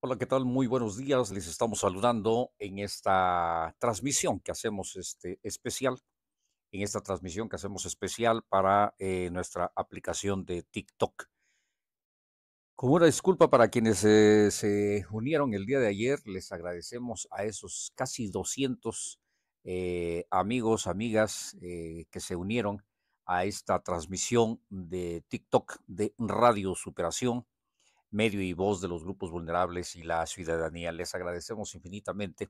Hola, ¿qué tal? Muy buenos días. Les estamos saludando en esta transmisión que hacemos este especial, en esta transmisión que hacemos especial para eh, nuestra aplicación de TikTok. Como una disculpa para quienes eh, se unieron el día de ayer, les agradecemos a esos casi 200 eh, amigos, amigas que se unieron a esta transmisión de TikTok de Radio Superación medio y voz de los grupos vulnerables y la ciudadanía. Les agradecemos infinitamente.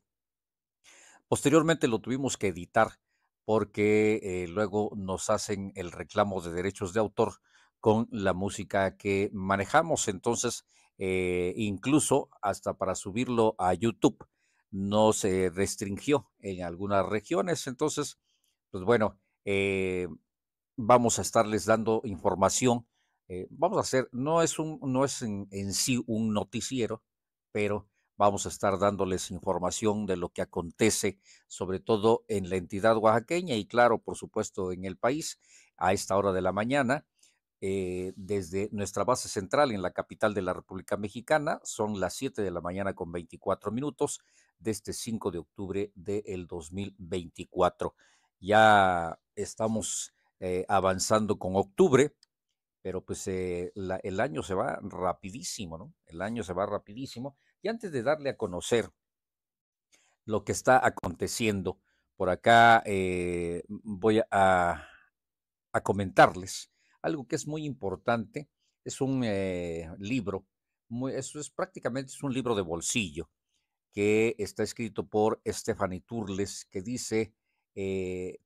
Posteriormente lo tuvimos que editar porque eh, luego nos hacen el reclamo de derechos de autor con la música que manejamos. Entonces, eh, incluso hasta para subirlo a YouTube, no se restringió en algunas regiones. Entonces, pues bueno, eh, vamos a estarles dando información eh, vamos a hacer, no es, un, no es en, sí un noticiero, pero vamos a estar dándoles información de lo que acontece, sobre todo en la entidad oaxaqueña y claro, por supuesto, en el país a esta hora de la mañana. Eh, desde nuestra base central en la capital de la República Mexicana, son las 7 de la mañana con 24 minutos de este 5 de octubre del 2024. Ya estamos eh, avanzando con octubre, pero pues eh, el año se va rapidísimo, ¿no? El año se va rapidísimo. Y antes de darle a conocer lo que está aconteciendo, por acá eh, voy a, comentarles algo que es muy importante. Es un eh, libro, eso es prácticamente es un libro de bolsillo que está escrito por Stephanie Turles, que dice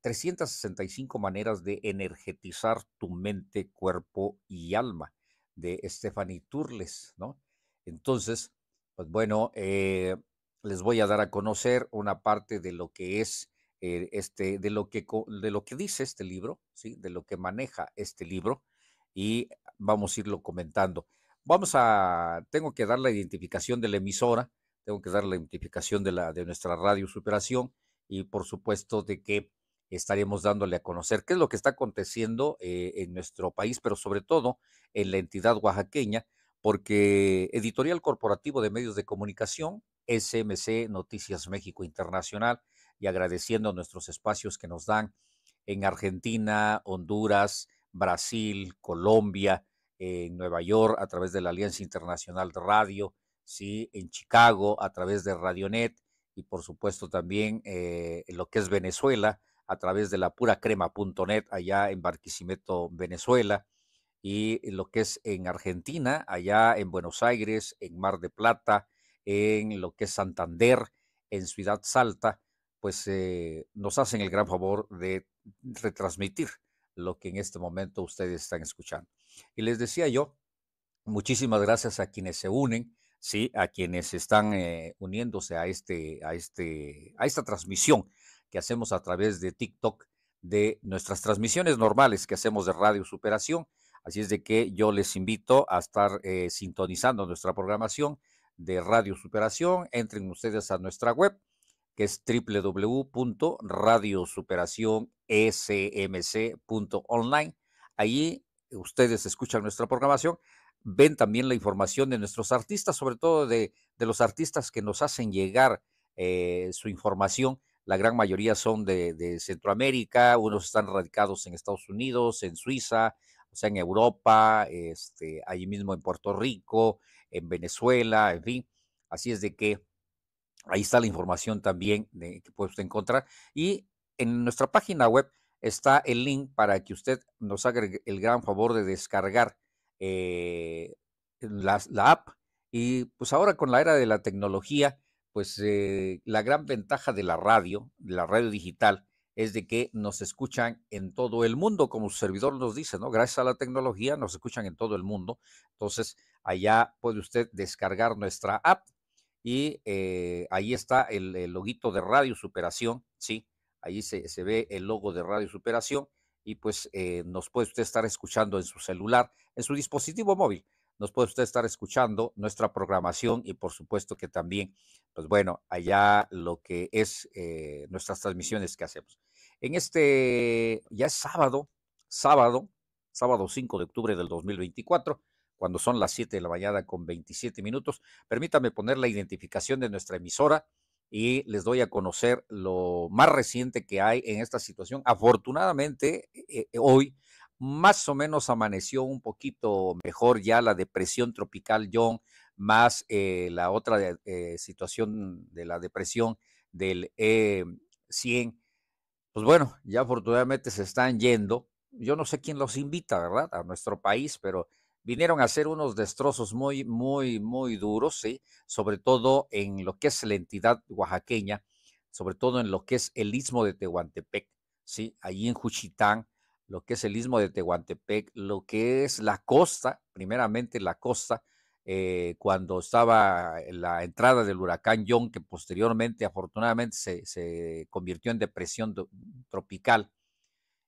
365 eh, maneras de energetizar tu mente, cuerpo y alma, de Stephanie Turles, ¿no? Entonces, pues bueno, eh, les voy a dar a conocer una parte de lo que es eh, este, de lo que de lo que dice este libro, sí, de lo que maneja este libro, y vamos a irlo comentando. Vamos a, tengo que dar la identificación de la emisora, tengo que dar la identificación de la de nuestra radio superación y por supuesto de que estaremos dándole a conocer qué es lo que está aconteciendo eh, en nuestro país, pero sobre todo en la entidad oaxaqueña, porque Editorial Corporativo de Medios de Comunicación, SMC Noticias México Internacional, y agradeciendo nuestros espacios que nos dan en Argentina, Honduras, Brasil, Colombia, en Nueva York a través de la Alianza Internacional de Radio, ¿sí? en Chicago a través de Radionet, y por supuesto también eh, lo que es Venezuela a través de la puracrema.net allá en Barquisimeto, Venezuela, y lo que es en Argentina, allá en Buenos Aires, en Mar de Plata, en lo que es Santander, en Ciudad Salta, pues eh, nos hacen el gran favor de retransmitir lo que en este momento ustedes están escuchando. Y les decía yo, muchísimas gracias a quienes se unen ¿sí? a quienes están eh, uniéndose a, este, a, este, a esta transmisión que hacemos a través de TikTok de nuestras transmisiones normales que hacemos de Radio Superación. Así es de que yo les invito a estar eh, sintonizando nuestra programación de Radio Superación. Entren ustedes a nuestra web, que es www.radiosuperacionsmc.online. Allí ustedes escuchan nuestra programación, ven también la información de nuestros artistas, sobre todo de, los artistas que nos hacen llegar eh, su información. La gran mayoría son de, Centroamérica, unos están radicados en Estados Unidos, en Suiza, o sea, en Europa, este, allí mismo en Puerto Rico, en Venezuela, en fin. Así es de que ahí está la información también que puede usted encontrar. Y en nuestra página web está el link para que usted nos haga el gran favor de descargar eh, la, app. Y pues ahora con la era de la tecnología, pues eh, la gran ventaja de la radio, de la radio digital, es de que nos escuchan en todo el mundo, como su servidor nos dice, ¿no? Gracias a la tecnología nos escuchan en todo el mundo. Entonces, allá puede usted descargar nuestra app y eh, ahí está el, el, loguito de Radio Superación, ¿sí? Ahí se, se ve el logo de Radio Superación y pues eh, nos puede usted estar escuchando en su celular, en su dispositivo móvil. Nos puede usted estar escuchando nuestra programación y por supuesto que también, pues bueno, allá lo que es eh, nuestras transmisiones que hacemos. En este, ya es sábado, sábado, sábado 5 de octubre del 2024, cuando son las 7 de la mañana con 27 minutos. Permítame poner la identificación de nuestra emisora y les doy a conocer lo más reciente que hay en esta situación. Afortunadamente, eh, eh, hoy más o menos amaneció un poquito mejor ya la depresión tropical John, más eh, la otra situación de la depresión del E100. Pues bueno, ya afortunadamente se están yendo. Yo no sé quién los invita, ¿verdad? A nuestro país, pero vinieron a hacer unos destrozos muy, muy, muy duros, ¿sí? sobre todo en lo que es la entidad oaxaqueña, sobre todo en lo que es el istmo de Tehuantepec, ¿sí? allí en Juchitán, lo que es el istmo de Tehuantepec, lo que es la costa, primeramente la costa, eh, cuando estaba la entrada del huracán John, que posteriormente afortunadamente se, se convirtió en depresión tropical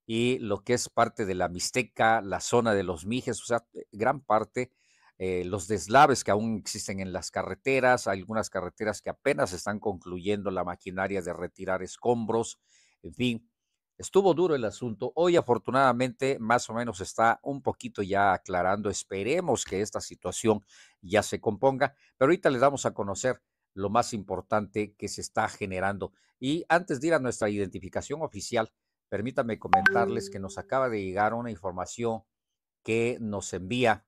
y lo que es parte de la Mixteca, la zona de los Mijes, o sea, eh, gran parte, eh, los deslaves que aún existen en las carreteras, algunas carreteras que apenas están concluyendo la maquinaria de retirar escombros, en fin, estuvo duro el asunto. Hoy afortunadamente más o menos está un poquito ya aclarando, esperemos que esta situación ya se componga, pero ahorita les damos a conocer lo más importante que se está generando. Y antes de ir a nuestra identificación oficial, Permítame comentarles que nos acaba de llegar una información que nos envía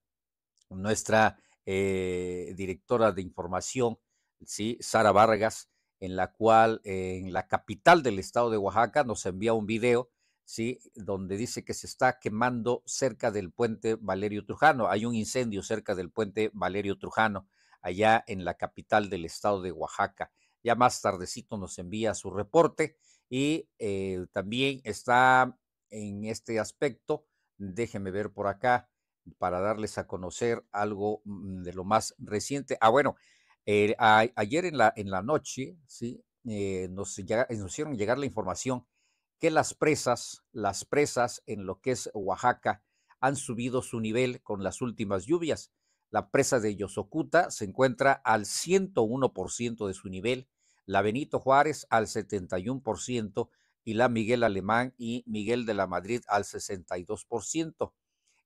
nuestra eh, directora de información, ¿sí? Sara Vargas, en la cual en la capital del estado de Oaxaca nos envía un video, ¿sí? Donde dice que se está quemando cerca del puente Valerio Trujano. Hay un incendio cerca del puente Valerio Trujano, allá en la capital del estado de Oaxaca. Ya más tardecito nos envía su reporte y eh, también está en este aspecto, Déjenme ver por acá para darles a conocer algo mm, de lo más reciente. Ah, bueno, eh, ayer en la, en la noche, ¿sí? Eh, nos, hicieron llegar la información que las presas, las presas en lo que es Oaxaca, han subido su nivel con las últimas lluvias. La presa de Yosocuta se encuentra al 101% de su nivel la Benito Juárez al 71% y la Miguel Alemán y Miguel de la Madrid al 62%.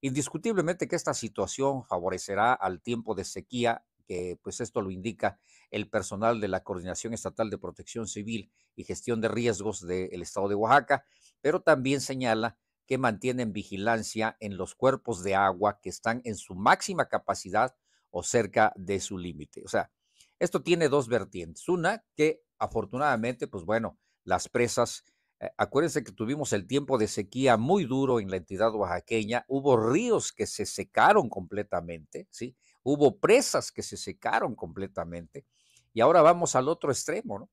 Indiscutiblemente que esta situación favorecerá al tiempo de sequía, que pues esto lo indica el personal de la Coordinación Estatal de Protección Civil y Gestión de Riesgos del Estado de Oaxaca, pero también señala que mantienen vigilancia en los cuerpos de agua que están en su máxima capacidad o cerca de su límite. O sea, esto tiene dos vertientes. Una, que afortunadamente, pues bueno, las presas, eh, acuérdense que tuvimos el tiempo de sequía muy duro en la entidad oaxaqueña, hubo ríos que se secaron completamente, ¿sí? Hubo presas que se secaron completamente. Y ahora vamos al otro extremo, ¿no?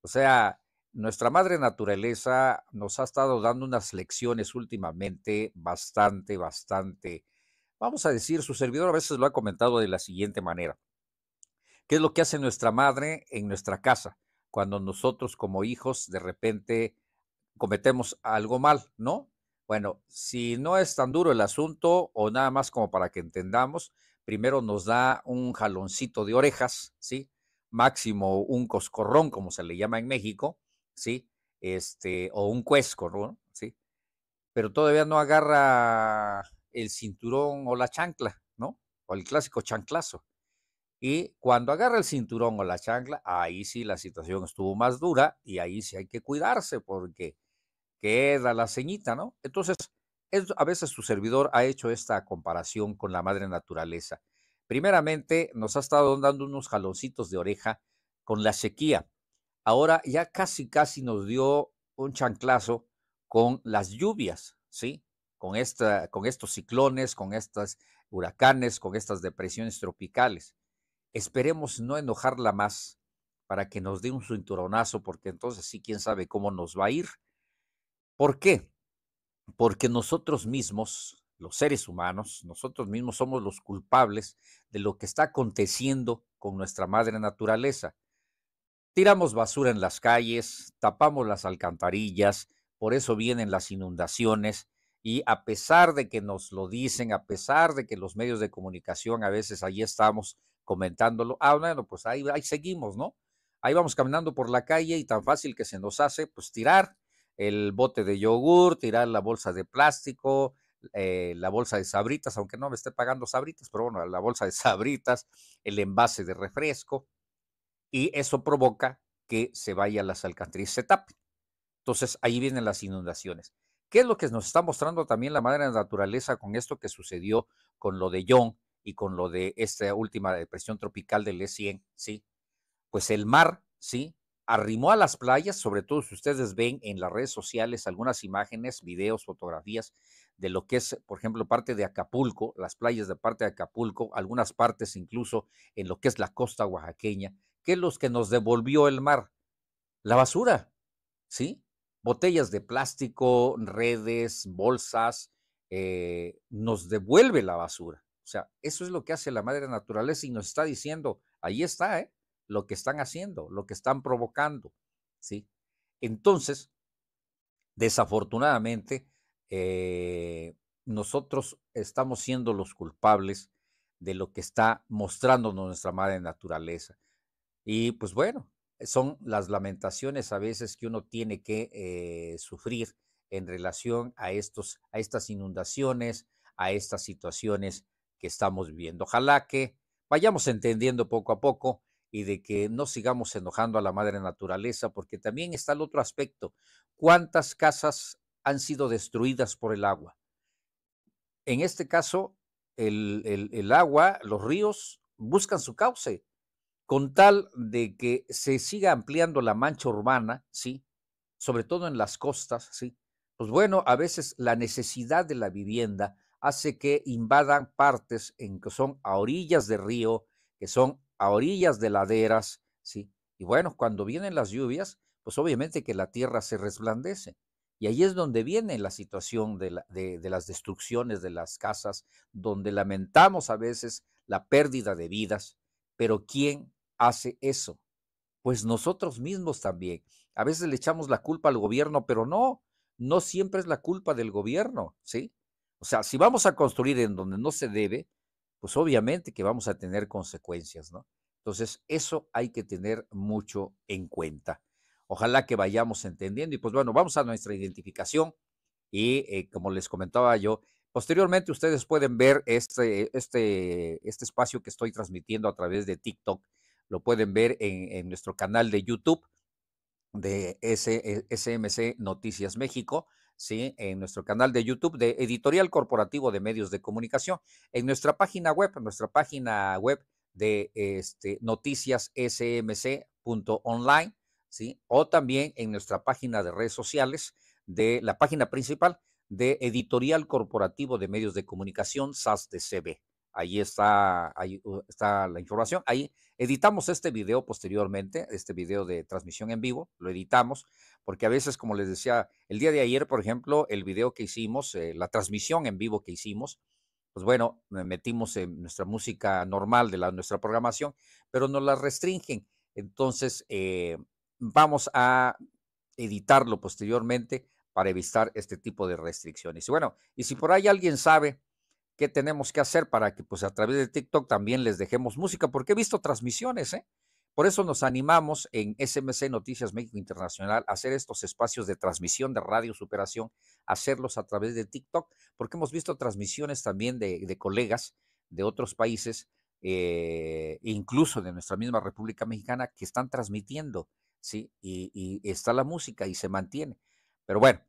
O sea, nuestra madre naturaleza nos ha estado dando unas lecciones últimamente bastante, bastante, vamos a decir, su servidor a veces lo ha comentado de la siguiente manera. ¿Qué es lo que hace nuestra madre en nuestra casa cuando nosotros como hijos de repente cometemos algo mal, ¿no? Bueno, si no es tan duro el asunto o nada más como para que entendamos, primero nos da un jaloncito de orejas, ¿sí? Máximo un coscorrón, como se le llama en México, ¿sí? Este, o un cuesco, ¿Sí? Pero todavía no agarra el cinturón o la chancla, ¿no? O el clásico chanclazo. Y cuando agarra el cinturón o la chancla, ahí sí la situación estuvo más dura y ahí sí hay que cuidarse porque queda la ceñita, ¿no? Entonces, a veces su servidor ha hecho esta comparación con la madre naturaleza. Primeramente, nos ha estado dando unos jaloncitos de oreja con la sequía. Ahora ya casi, casi nos dio un chanclazo con las lluvias, ¿sí? Con, con estos ciclones, con estos huracanes, con estas depresiones tropicales. Esperemos no enojarla más para que nos dé un cinturonazo, porque entonces sí, quién sabe cómo nos va a ir. ¿Por qué? Porque nosotros mismos, los seres humanos, nosotros mismos somos los culpables de lo que está aconteciendo con nuestra madre naturaleza. Tiramos basura en las calles, tapamos las alcantarillas, por eso vienen las inundaciones, y a pesar de que nos lo dicen, a pesar de que los medios de comunicación a veces allí estamos comentándolo. Ah, bueno, pues ahí, ahí seguimos, ¿no? Ahí vamos caminando por la calle y tan fácil que se nos hace, pues tirar el bote de yogur, tirar la bolsa de plástico, eh, la bolsa de sabritas, aunque no me esté pagando sabritas, pero bueno, la bolsa de sabritas, el envase de refresco, y eso provoca que se vaya las alcantarillas, se tape. Entonces ahí vienen las inundaciones. ¿Qué es lo que nos está mostrando también la madre de naturaleza con esto que sucedió con lo de John y con lo de esta última depresión tropical del E100, ¿sí? Pues el mar, ¿sí? Arrimó a las playas, sobre todo si ustedes ven en las redes sociales algunas imágenes, videos, fotografías de lo que es, por ejemplo, parte de Acapulco, las playas de parte de Acapulco, algunas partes incluso en lo que es la costa oaxaqueña, que es lo que nos devolvió el mar, la basura, ¿sí? Botellas de plástico, redes, bolsas, eh, nos devuelve la basura. O sea, eso es lo que hace la madre naturaleza y nos está diciendo, ahí está, ¿eh? Lo que están haciendo, lo que están provocando, ¿sí? Entonces, desafortunadamente, eh, nosotros estamos siendo los culpables de lo que está mostrándonos nuestra madre naturaleza. Y pues bueno, son las lamentaciones a veces que uno tiene que eh, sufrir en relación a, estos, a estas inundaciones, a estas situaciones estamos viviendo. Ojalá que vayamos entendiendo poco a poco y de que no sigamos enojando a la madre naturaleza, porque también está el otro aspecto. ¿Cuántas casas han sido destruidas por el agua? En este caso, el, agua, los ríos buscan su cauce, con tal de que se siga ampliando la mancha urbana, ¿sí? Sobre todo en las costas, ¿sí? Pues bueno, a veces la necesidad de la vivienda hace que invadan partes en que son a orillas de río, que son a orillas de laderas, ¿sí? Y bueno, cuando vienen las lluvias, pues obviamente que la tierra se resplandece. Y ahí es donde viene la situación de las destrucciones de las casas, donde lamentamos a veces la pérdida de vidas. Pero ¿quién hace eso? Pues nosotros mismos también. A veces le echamos la culpa al gobierno, pero no, no siempre es la culpa del gobierno, ¿sí? O sea, si vamos a construir en donde no se debe, pues obviamente que vamos a tener consecuencias, ¿no? Entonces, eso hay que tener mucho en cuenta. Ojalá que vayamos entendiendo y pues bueno, vamos a nuestra identificación y eh, como les comentaba yo, posteriormente ustedes pueden ver este, este, este espacio que estoy transmitiendo a través de TikTok, lo pueden ver en, en nuestro canal de YouTube de SMC eh, Noticias México ¿sí? en nuestro canal de YouTube de Editorial Corporativo de Medios de Comunicación, en nuestra página web, en nuestra página web de este, smc.online, ¿sí? o también en nuestra página de redes sociales, de la página principal de Editorial Corporativo de Medios de Comunicación, SAS de CB. Ahí está, uh, está la información. Ahí editamos este video posteriormente, este video de transmisión en vivo, lo editamos, porque a veces, como les decía, el día de ayer, por ejemplo, el video que hicimos, eh, la transmisión en vivo que hicimos, pues bueno, metimos en nuestra música normal de la, nuestra programación, pero nos la restringen. Entonces, eh, vamos a editarlo posteriormente para evitar este tipo de restricciones. bueno, y si por ahí alguien sabe qué tenemos que hacer para que pues a través de TikTok también les dejemos música, porque he visto transmisiones, ¿eh? Por eso nos animamos en SMC Noticias México Internacional a hacer estos espacios de transmisión de Radio Superación, hacerlos a través de TikTok, porque hemos visto transmisiones también de, colegas de otros países, eh, incluso de nuestra misma República Mexicana, que están transmitiendo, ¿sí? y está la música y se mantiene. Pero bueno,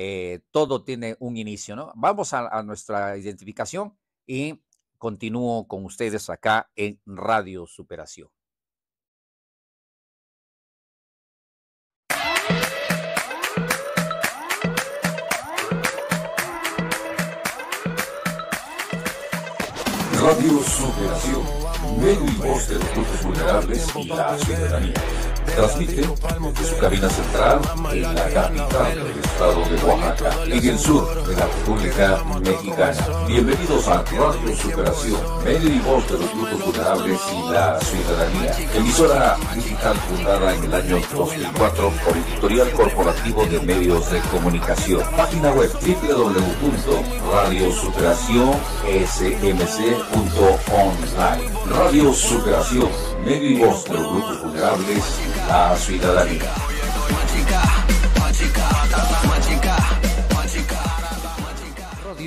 eh, todo tiene un inicio, ¿no? Vamos a, a nuestra identificación y continúo con ustedes acá en Radio Superación. Radio Superación, medio y voz de los grupos vulnerables y la ciudadanía transmite desde su cabina central en la capital del estado de Oaxaca, en el sur de la República Mexicana. Bienvenidos a Radio Superación, medio y voz de los grupos vulnerables y la ciudadanía. Emisora digital fundada en el año 2004 por Editorial Corporativo de Medios de Comunicación. Página web www.radiosuperacionsmc.online Radio Superación, medio y voz de los grupos vulnerables, la ciudadanía.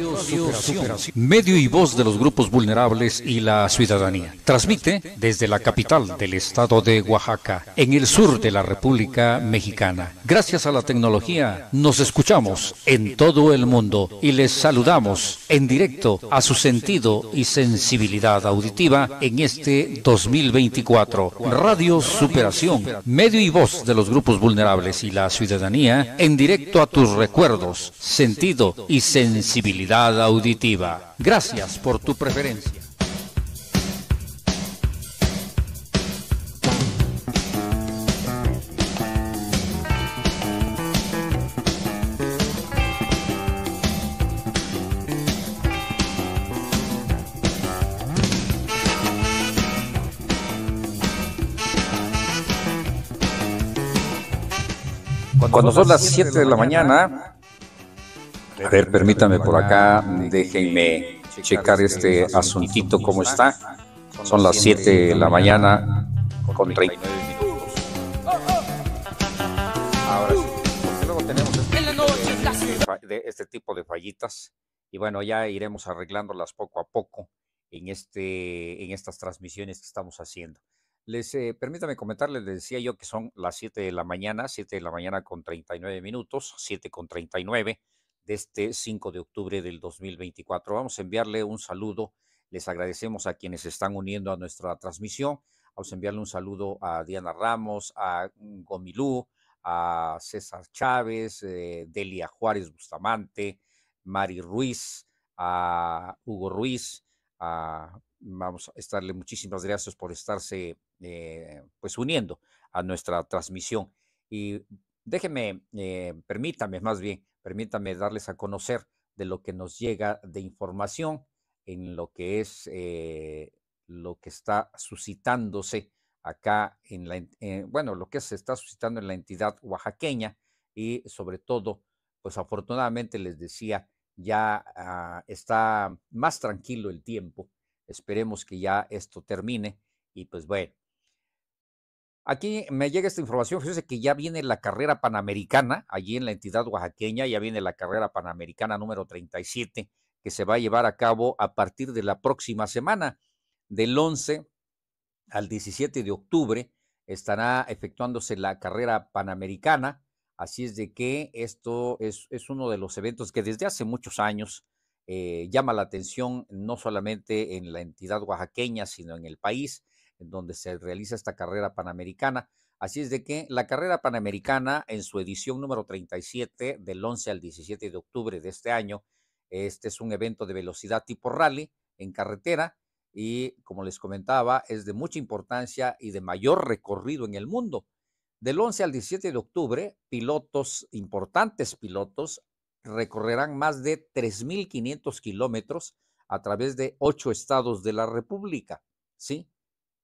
Radio medio y voz de los grupos vulnerables y la ciudadanía. Transmite desde la capital del estado de Oaxaca, en el sur de la República Mexicana. Gracias a la tecnología, nos escuchamos en todo el mundo y les saludamos en directo a su sentido y sensibilidad auditiva en este 2024. Radio Superación, medio y voz de los grupos vulnerables y la ciudadanía, en directo a tus recuerdos, sentido y sensibilidad auditiva. Gracias por tu preferencia. Cuando son las 7 de la mañana, a ver, permítame por acá, déjenme checar este asuntito, cómo está. Son las 7 de la mañana con 39 minutos. Ahora sí, luego tenemos este, de este tipo de fallitas y bueno, ya iremos arreglándolas poco a poco en, este, en estas transmisiones que estamos haciendo. Les eh, permítame comentarles, les decía yo que son las 7 de la mañana, 7 de la mañana con 39 minutos, 7 con 39 de este 5 de octubre del 2024. Vamos a enviarle un saludo. Les agradecemos a quienes se están uniendo a nuestra transmisión. Vamos a enviarle un saludo a Diana Ramos, a Gomilú, a César Chávez, eh, Delia Juárez Bustamante, Mari Ruiz, a Hugo Ruiz, vamos a estarle muchísimas gracias por estarse eh, pues uniendo a nuestra transmisión. Y déjeme, eh, permítame más bien, permítanme darles a conocer de lo que nos llega de información en lo que es eh, lo que está suscitándose acá en la, eh, bueno, lo que se está suscitando en la entidad oaxaqueña y sobre todo, pues afortunadamente les decía, ya ah, está más tranquilo el tiempo. Esperemos que ya esto termine y pues bueno, Aquí me llega esta información, fíjese que ya viene la carrera panamericana, allí en la entidad oaxaqueña, ya viene la carrera panamericana número 37, que se va a llevar a cabo a partir de la próxima semana, del 11 al 17 de octubre, estará efectuándose la carrera panamericana. Así es de que esto es, es uno de los eventos que desde hace muchos años eh, llama la atención, no solamente en la entidad oaxaqueña, sino en el país en donde se realiza esta carrera panamericana. Así es de que la carrera panamericana en su edición número 37 del 11 al 17 de octubre de este año, este es un evento de velocidad tipo rally en carretera y como les comentaba es de mucha importancia y de mayor recorrido en el mundo. Del 11 al 17 de octubre, pilotos, importantes pilotos, recorrerán más de 3.500 kilómetros a través de ocho estados de la República, ¿sí?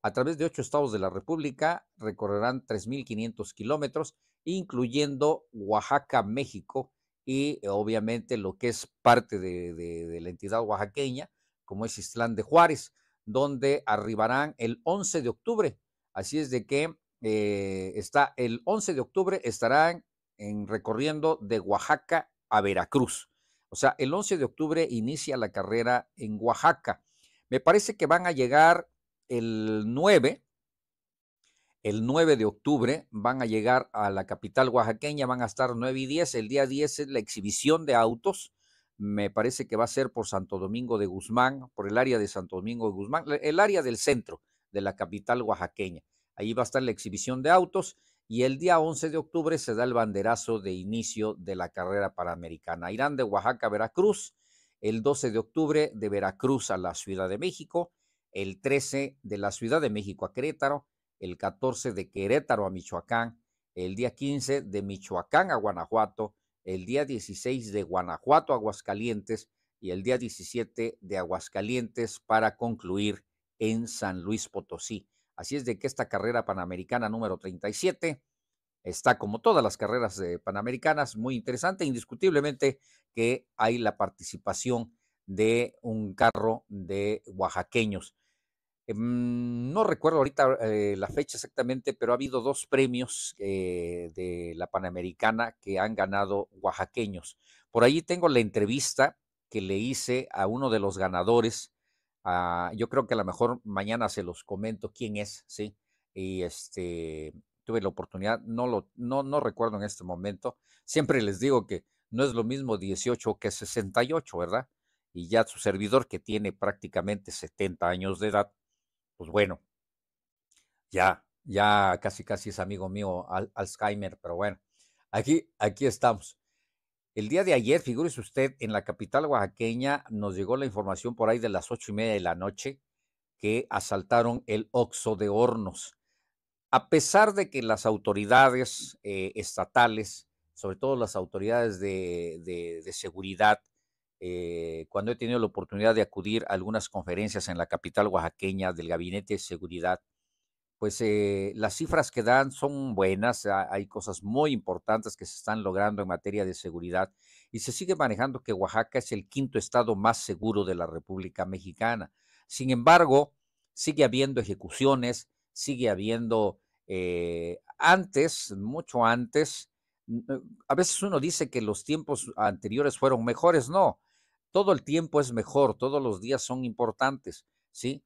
a través de ocho estados de la República, recorrerán 3.500 kilómetros, incluyendo Oaxaca, México, y eh, obviamente lo que es parte de, la entidad oaxaqueña, como es Islán de Juárez, donde arribarán el 11 de octubre. Así es de que eh, está el 11 de octubre estarán en, recorriendo de Oaxaca a Veracruz. O sea, el 11 de octubre inicia la carrera en Oaxaca. Me parece que van a llegar el 9, el 9 de octubre van a llegar a la capital oaxaqueña, van a estar 9 y 10. El día 10 es la exhibición de autos. Me parece que va a ser por Santo Domingo de Guzmán, por el área de Santo Domingo de Guzmán, el área del centro de la capital oaxaqueña. Ahí va a estar la exhibición de autos y el día 11 de octubre se da el banderazo de inicio de la carrera panamericana. Irán de Oaxaca a Veracruz, el 12 de octubre de Veracruz a la Ciudad de México, el 13 de la Ciudad de México a Querétaro, el 14 de Querétaro a Michoacán, el día 15 de Michoacán a Guanajuato, el día 16 de Guanajuato a Aguascalientes y el día 17 de Aguascalientes para concluir en San Luis Potosí. Así es de que esta carrera panamericana número 37 está como todas las carreras eh, panamericanas muy interesante, indiscutiblemente que hay la participación de un carro de oaxaqueños. Eh, mm, no recuerdo ahorita eh, la fecha exactamente, pero ha habido dos premios eh, de la Panamericana que han ganado oaxaqueños. Por ahí tengo la entrevista que le hice a uno de los ganadores. Ah, yo creo que a lo mejor mañana se los comento quién es, ¿sí? Y este, tuve la oportunidad, no, lo, no, no recuerdo en este momento. Siempre les digo que no es lo mismo 18 que 68, ¿verdad? Y ya su servidor que tiene prácticamente 70 años de edad, pues bueno, ya, ya casi casi es amigo mío al Alzheimer, pero bueno, aquí, aquí estamos. El día de ayer, figúrese usted, en la capital oaxaqueña nos llegó la información por ahí de las ocho y media de la noche que asaltaron el Oxo de Hornos. A pesar de que las autoridades eh, estatales, sobre todo las autoridades de, de seguridad, eh, cuando he tenido la oportunidad de acudir a algunas conferencias en la capital oaxaqueña del Gabinete de Seguridad, pues eh, las cifras que dan son buenas, hay cosas muy importantes que se están logrando en materia de seguridad y se sigue manejando que Oaxaca es el quinto estado más seguro de la República Mexicana. Sin embargo, sigue habiendo ejecuciones, sigue habiendo eh, antes, mucho antes, a veces uno dice que los tiempos anteriores fueron mejores, no, todo el tiempo es mejor, todos los días son importantes, ¿sí?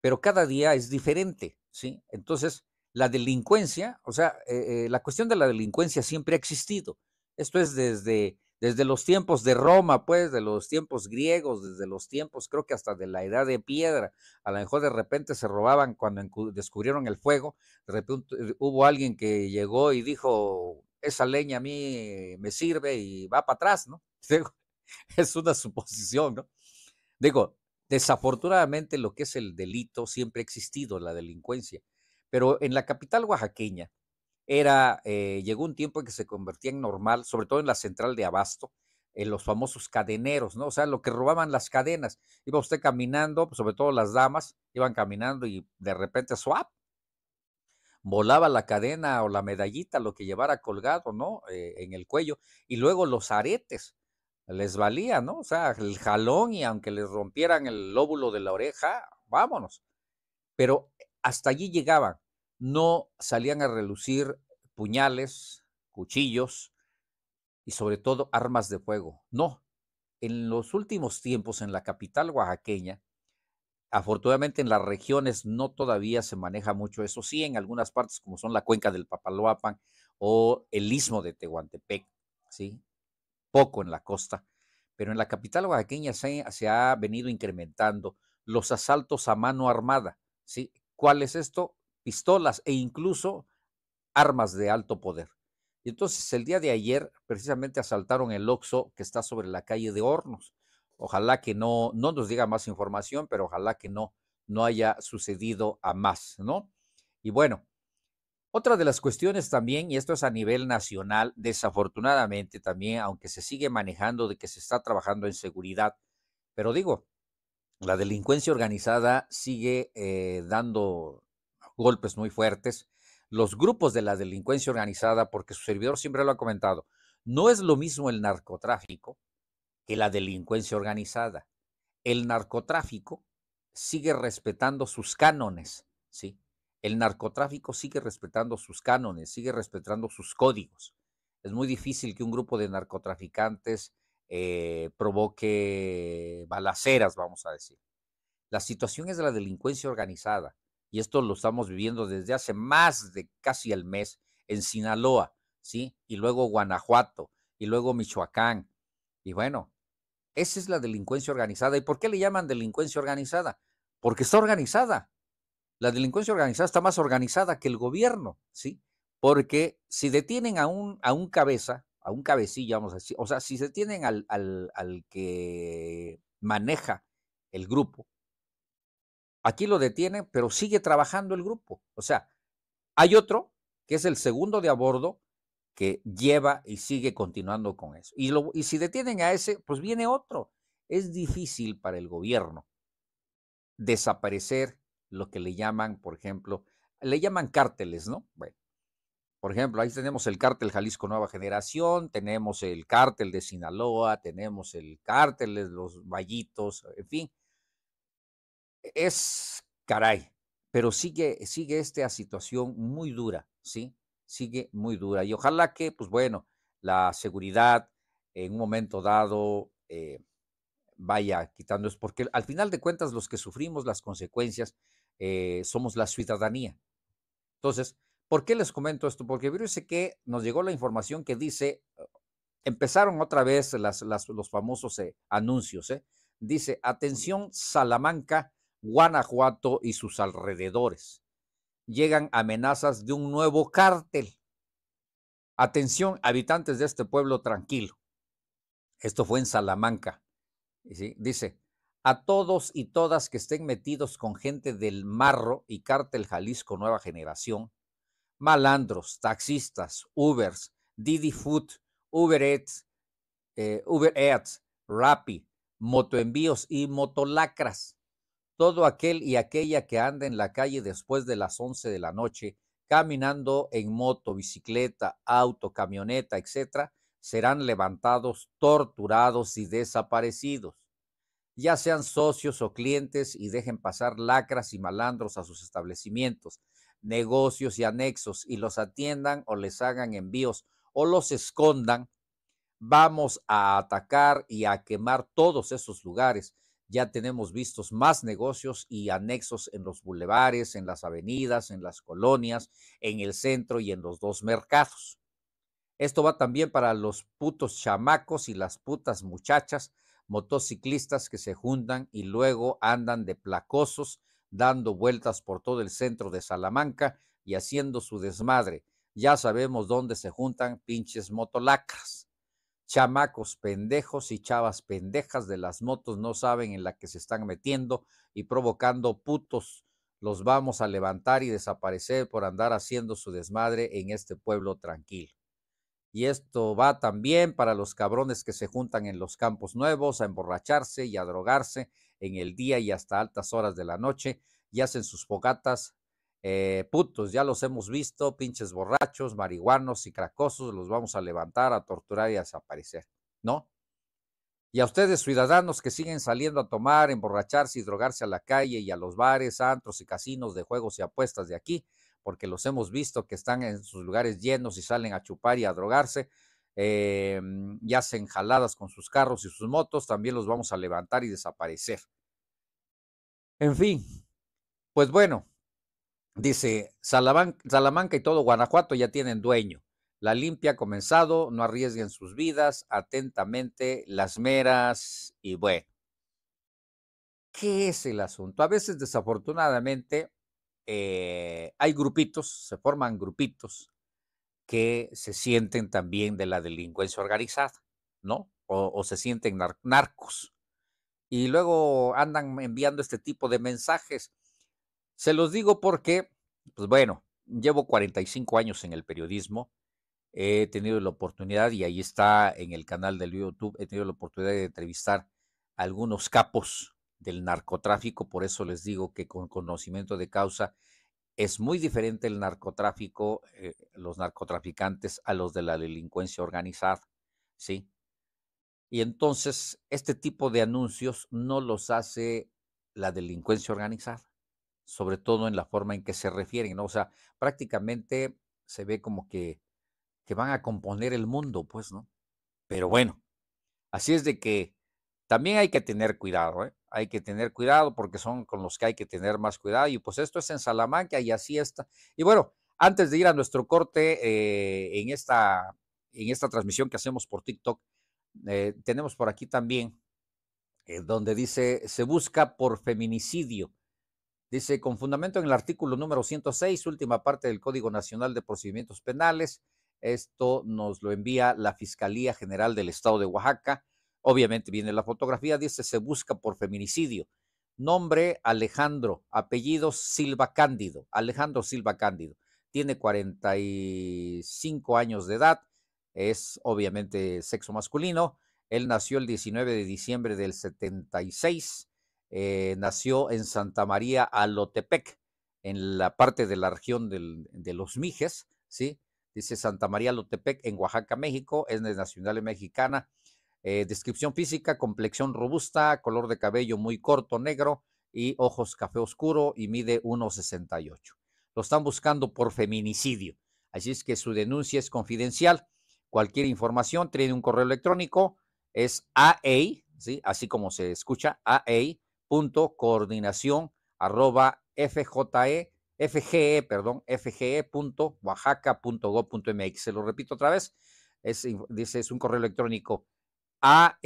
Pero cada día es diferente, ¿sí? Entonces, la delincuencia, o sea, eh, eh, la cuestión de la delincuencia siempre ha existido. Esto es desde, desde los tiempos de Roma, pues, de los tiempos griegos, desde los tiempos, creo que hasta de la edad de piedra. A lo mejor de repente se robaban cuando descubrieron el fuego, de repente eh, hubo alguien que llegó y dijo, esa leña a mí me sirve y va para atrás, ¿no? es una suposición, ¿no? Digo, desafortunadamente lo que es el delito siempre ha existido, la delincuencia, pero en la capital oaxaqueña era, eh, llegó un tiempo en que se convertía en normal, sobre todo en la central de Abasto, en los famosos cadeneros, ¿no? O sea, lo que robaban las cadenas. Iba usted caminando, pues, sobre todo las damas, iban caminando y de repente, ¡swap! Volaba la cadena o la medallita, lo que llevara colgado, ¿no? Eh, en el cuello. Y luego los aretes les valía, ¿no? O sea, el jalón y aunque les rompieran el lóbulo de la oreja, vámonos. Pero eh, hasta allí llegaban, no salían a relucir puñales, cuchillos y sobre todo armas de fuego. No, en los últimos tiempos en la capital oaxaqueña, afortunadamente en las regiones no todavía se maneja mucho eso, sí en algunas partes como son la cuenca del Papaloapan o el istmo de Tehuantepec, ¿sí? poco en la costa, pero en la capital oaxaqueña se, se ha venido incrementando los asaltos a mano armada. ¿sí? ¿Cuál es esto? Pistolas e incluso armas de alto poder. Y entonces el día de ayer precisamente asaltaron el Oxo que está sobre la calle de Hornos. Ojalá que no, no nos diga más información, pero ojalá que no, no haya sucedido a más, ¿no? Y bueno, otra de las cuestiones también, y esto es a nivel nacional, desafortunadamente también, aunque se sigue manejando de que se está trabajando en seguridad, pero digo, la delincuencia organizada sigue eh, dando golpes muy fuertes. Los grupos de la delincuencia organizada, porque su servidor siempre lo ha comentado, no es lo mismo el narcotráfico que la delincuencia organizada. El narcotráfico sigue respetando sus cánones, ¿sí? el narcotráfico sigue respetando sus cánones, sigue respetando sus códigos. Es muy difícil que un grupo de narcotraficantes eh, provoque balaceras, vamos a decir. La situación es de la delincuencia organizada y esto lo estamos viviendo desde hace más de casi el mes en Sinaloa, ¿sí? Y luego Guanajuato y luego Michoacán. Y bueno, esa es la delincuencia organizada. ¿Y por qué le llaman delincuencia organizada? Porque está organizada, la delincuencia organizada está más organizada que el gobierno, ¿sí? Porque si detienen a un, a un cabeza, a un cabecilla, vamos a decir, o sea, si detienen al, al, que maneja el grupo, aquí lo detienen, pero sigue trabajando el grupo. O sea, hay otro que es el segundo de a bordo que lleva y sigue continuando con eso. Y, y si detienen a ese, pues viene otro. Es difícil para el gobierno desaparecer lo que le llaman, por ejemplo, le llaman cárteles, ¿no? Bueno, por ejemplo, ahí tenemos el cártel Jalisco Nueva Generación, tenemos el cártel de Sinaloa, tenemos el cártel de los Vallitos, en fin. Es caray, pero sigue, sigue esta situación muy dura, ¿sí? Sigue muy dura. Y ojalá que, pues bueno, la seguridad en un momento dado eh, vaya quitando porque al final de cuentas los que sufrimos las consecuencias eh, somos la ciudadanía. Entonces, ¿por qué les comento esto? Porque fíjense que nos llegó la información que dice, eh, empezaron otra vez las, los famosos eh, anuncios, dice, atención Salamanca, Guanajuato y sus alrededores. Llegan amenazas de un nuevo cártel. Atención, habitantes de este pueblo tranquilo. Esto fue en Salamanca. Dice, a todos y todas que estén metidos con gente del Marro y Cártel Jalisco Nueva Generación, malandros, taxistas, Ubers, Didi Food, Uber eh, Rappi, motoenvíos y motolacras. Todo aquel y aquella que anda en la calle después de las 11 de la noche, caminando en moto, bicicleta, auto, camioneta, etcétera, serán levantados, torturados y desaparecidos ya sean socios o clientes y dejen pasar lacras y malandros a sus establecimientos, negocios y anexos y los atiendan o les hagan envíos o los escondan, vamos a atacar y a quemar todos esos lugares. Ya tenemos vistos más negocios y anexos en los bulevares, en las avenidas, en las colonias, en el centro y en los dos mercados. Esto va también para los putos chamacos y las putas muchachas motociclistas que se juntan y luego andan de placosos dando vueltas por todo el centro de Salamanca y haciendo su desmadre. Ya sabemos dónde se juntan pinches motolacas Chamacos pendejos y chavas pendejas de las motos no saben en la que se están metiendo y provocando putos. Los vamos a levantar y desaparecer por andar haciendo su desmadre en este pueblo tranquilo. Y esto va también para los cabrones que se juntan en los campos nuevos a emborracharse y a drogarse en el día y hasta altas horas de la noche y hacen sus fogatas. Eh, putos, ya los hemos visto, pinches borrachos, marihuanos y cracosos, los vamos a levantar, a torturar y a desaparecer, ¿no? Y a ustedes, ciudadanos que siguen saliendo a tomar, emborracharse y drogarse a la calle y a los bares, antros y casinos de juegos y apuestas de aquí, porque los hemos visto que están en sus lugares llenos y salen a chupar y a drogarse, eh, y hacen jaladas con sus carros y sus motos, también los vamos a levantar y desaparecer. En fin, pues bueno, dice Salamanca, Salamanca y todo Guanajuato ya tienen dueño. La limpia ha comenzado, no arriesguen sus vidas, atentamente, las meras y bueno. ¿Qué es el asunto? A veces, desafortunadamente, eh, hay grupitos, se forman grupitos que se sienten también de la delincuencia organizada, ¿no? O, se sienten narcos. Y luego andan enviando este tipo de mensajes. Se los digo porque, pues bueno, llevo 45 años en el periodismo. He tenido la oportunidad, y ahí está en el canal del YouTube, he tenido la oportunidad de entrevistar a algunos capos del narcotráfico, por eso les digo que con conocimiento de causa es muy diferente el narcotráfico, eh, los narcotraficantes a los de la delincuencia organizada, ¿sí? Y entonces este tipo de anuncios no los hace la delincuencia organizada, sobre todo en la forma en que se refieren, ¿no? O sea, prácticamente se ve como que, que van a componer el mundo, pues, ¿no? Pero bueno, así es de que también hay que tener cuidado, ¿eh? hay que tener cuidado porque son con los que hay que tener más cuidado. Y pues esto es en Salamanca y así está. Y bueno, antes de ir a nuestro corte eh, en, esta, en esta transmisión que hacemos por TikTok, eh, tenemos por aquí también eh, donde dice, se busca por feminicidio. Dice, con fundamento en el artículo número 106, última parte del Código Nacional de Procedimientos Penales, esto nos lo envía la Fiscalía General del Estado de Oaxaca Obviamente viene la fotografía, dice, se busca por feminicidio. Nombre Alejandro, apellido Silva Cándido, Alejandro Silva Cándido. Tiene 45 años de edad, es obviamente sexo masculino. Él nació el 19 de diciembre del 76, eh, nació en Santa María Alotepec, en la parte de la región de los Mijes, ¿sí? Dice Santa María Alotepec, en Oaxaca, México, es de nacional mexicana eh, descripción física, complexión robusta, color de cabello muy corto, negro y ojos café oscuro y mide 1,68. Lo están buscando por feminicidio. Así es que su denuncia es confidencial. Cualquier información tiene un correo electrónico, es AA, ¿sí? así como se escucha, AA.coordinación arroba FJE, FGE, perdón, FGE.oaxaca.gov.mx. Se lo repito otra vez, dice, es un correo electrónico mx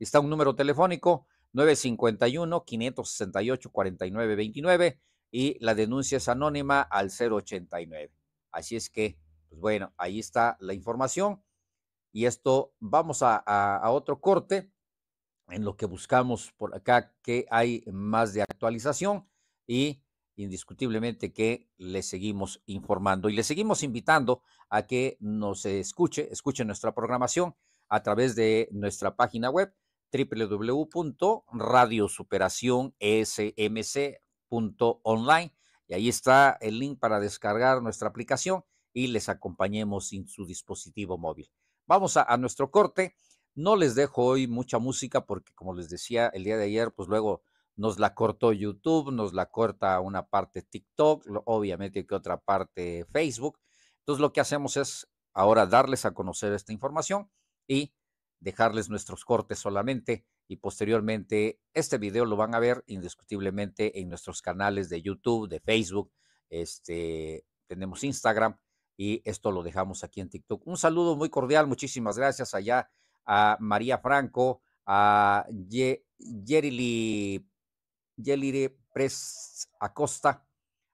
Está un número telefónico 951-568-4929 y la denuncia es anónima al 089. Así es que, pues bueno, ahí está la información. Y esto, vamos a, a otro corte en lo que buscamos por acá, que hay más de actualización y indiscutiblemente que le seguimos informando y le seguimos invitando a que nos escuche, escuche nuestra programación a través de nuestra página web www.radiosuperacionsmc.online y ahí está el link para descargar nuestra aplicación y les acompañemos en su dispositivo móvil. Vamos a, a nuestro corte. No les dejo hoy mucha música porque, como les decía el día de ayer, pues luego nos la cortó YouTube, nos la corta una parte TikTok, obviamente que otra parte Facebook. Entonces lo que hacemos es ahora darles a conocer esta información y dejarles nuestros cortes solamente y posteriormente este video lo van a ver indiscutiblemente en nuestros canales de YouTube, de Facebook, este, tenemos Instagram y esto lo dejamos aquí en TikTok. Un saludo muy cordial, muchísimas gracias allá a María Franco, a Jerily... Yelire Pres Acosta,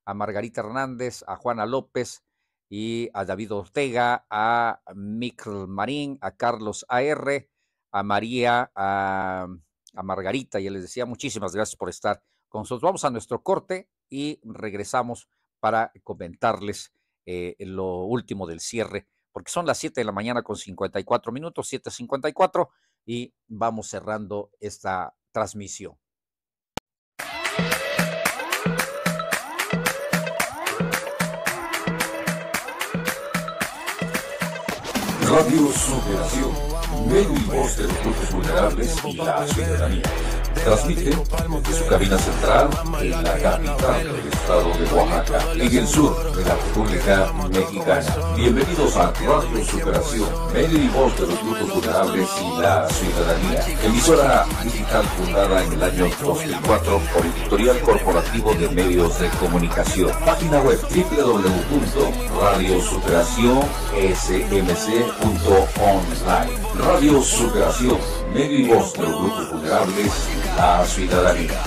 a Margarita Hernández, a Juana López y a David Ortega, a Miquel Marín, a Carlos AR, a María, a, Margarita. Y les decía muchísimas gracias por estar con nosotros. Vamos a nuestro corte y regresamos para comentarles eh, lo último del cierre, porque son las 7 de la mañana con 54 minutos, 7.54, y vamos cerrando esta transmisión. Radio Superación, medio y voz de los grupos vulnerables y la ciudadanía transmite desde su cabina central en la capital del estado de Oaxaca, en el sur de la República Mexicana. Bienvenidos a Radio Superación, medio y voz de los grupos vulnerables y la ciudadanía. Emisora digital fundada en el año 2004 por Editorial Corporativo de Medios de Comunicación. Página web www.radiosuperacionsmc.online. Radio Superación, medio y voz de los grupos vulnerables la ciudadanía.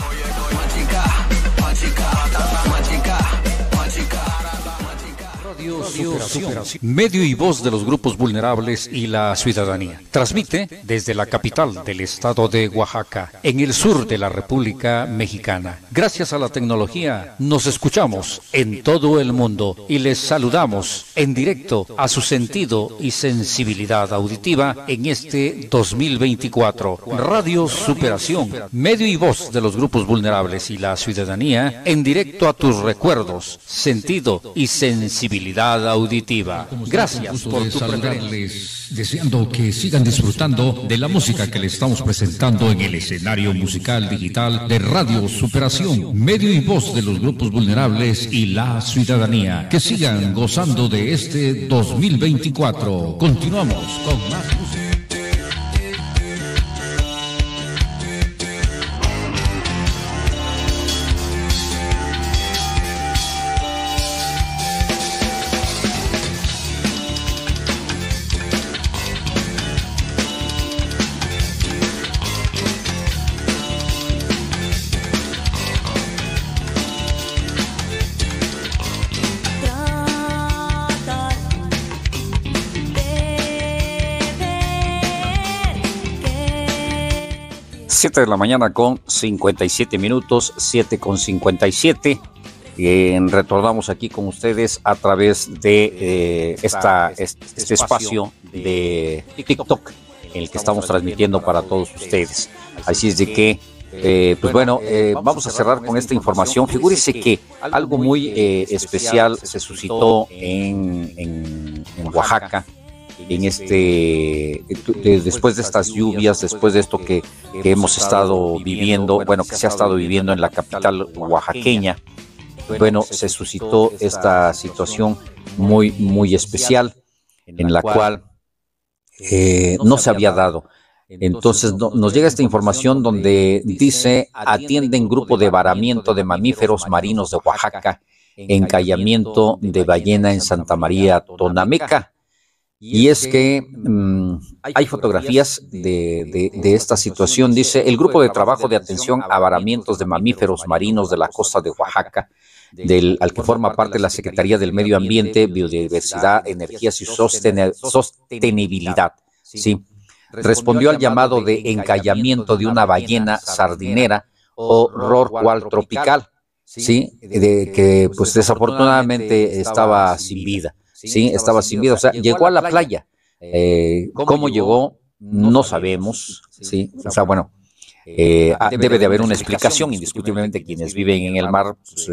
Radio superación, medio y voz de los grupos vulnerables y la ciudadanía. Transmite desde la capital del estado de Oaxaca, en el sur de la República Mexicana. Gracias a la tecnología, nos escuchamos en todo el mundo y les saludamos en directo a su sentido y sensibilidad auditiva en este 2024. Radio Superación, medio y voz de los grupos vulnerables y la ciudadanía, en directo a tus recuerdos, sentido y sensibilidad auditiva. Gracias por saludarles, deseando que sigan disfrutando de la música que le estamos presentando en el escenario musical digital de Radio Superación, medio y voz de los grupos vulnerables y la ciudadanía. Que sigan gozando de este 2024. Continuamos con más música. 7 de la mañana con 57 minutos, 7 con 57. Eh, retornamos aquí con ustedes a través de eh, esta, este, este, espacio de TikTok en el que estamos transmitiendo para todos ustedes. Así es de que, eh, pues bueno, vamos a cerrar con esta información. Figúrese que algo muy especial se suscitó en Oaxaca en este, eh, después de estas lluvias, después de esto que, hemos estado viviendo, bueno, que se ha estado viviendo en la capital oaxaqueña, bueno, se suscitó esta situación muy, muy especial en la cual eh, no se había dado. Entonces nos llega esta información donde dice, atienden grupo de varamiento de mamíferos marinos de Oaxaca, encallamiento de ballena en Santa María Tonameca. Y es que mm, mm, hay fotografías de, esta situación, dice el grupo de trabajo de atención a varamientos de mamíferos marinos de la costa de Oaxaca, del, al que forma parte la Secretaría del Medio Ambiente, Biodiversidad, Energías y Sostenibilidad. Sí. Respondió al llamado de encallamiento de una ballena sardinera o rorqual tropical, sí, de, que pues, pues desafortunadamente estaba sin vida. Sí, estaba sin vida. O sea, llegó a la playa. Eh, ¿cómo, llegó? No sabemos. Sí, o sea, bueno. Eh, eh, ah, debe de haber una explicación, indiscutiblemente quienes viven en el mar pues,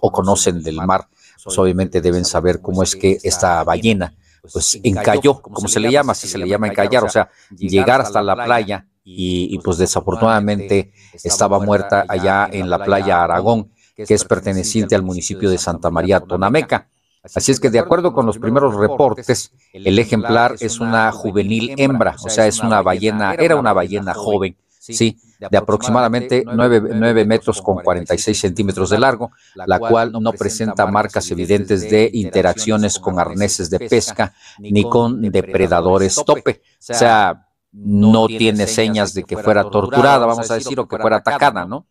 o conocen del mar, pues, pues obviamente deben saber cómo es que esta ballena pues, pues encalló, como se le llama, si se le llama encallar, o sea, llegar hasta la playa y, y pues desafortunadamente estaba muerta allá en la playa Aragón, que es perteneciente al municipio de Santa María Tonameca. Así es que de acuerdo con los primeros reportes, el ejemplar es una juvenil hembra, o sea, es una ballena, era una ballena joven, sí, de aproximadamente 9, 9, metros con 46 centímetros de largo, la cual no presenta marcas evidentes de interacciones con arneses de pesca ni con depredadores tope. O sea, no tiene señas de que fuera torturada, vamos a decir, o que fuera atacada, ¿no?